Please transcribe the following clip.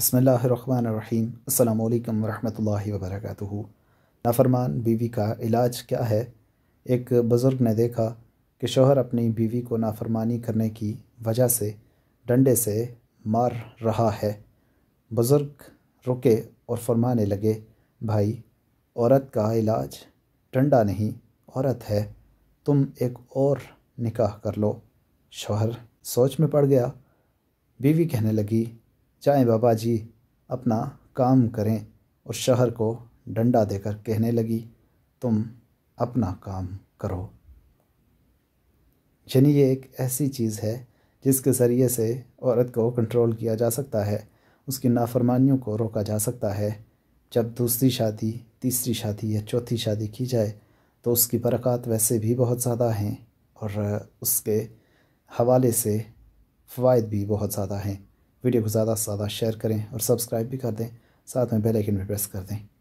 बसमीम अल्लाम वरहमल वबरक नाफरमान बीवी का इलाज क्या है एक बुज़ुर्ग ने देखा कि शोहर अपनी बीवी को नाफरमानी करने की वजह से डंडे से मार रहा है बुज़ुर्ग रुके और फरमाने लगे भाई औरत का इलाज डंडा नहीं औरत है तुम एक और निकाह कर लो शोहर सोच में पड़ गया बीवी कहने लगी जाएं बाबा जी अपना काम करें उस शहर को डंडा देकर कहने लगी तुम अपना काम करो यानी ये एक ऐसी चीज़ है जिसके ज़रिए से औरत को कंट्रोल किया जा सकता है उसकी नाफरमानियों को रोका जा सकता है जब दूसरी शादी तीसरी शादी या चौथी शादी की जाए तो उसकी बरक़ात वैसे भी बहुत ज़्यादा हैं और उसके हवाले से फ़वाद भी बहुत ज़्यादा हैं वीडियो को ज़्यादा से ज़्यादा शेयर करें और सब्सक्राइब भी कर दें साथ में बेल आइकन भी प्रेस कर दें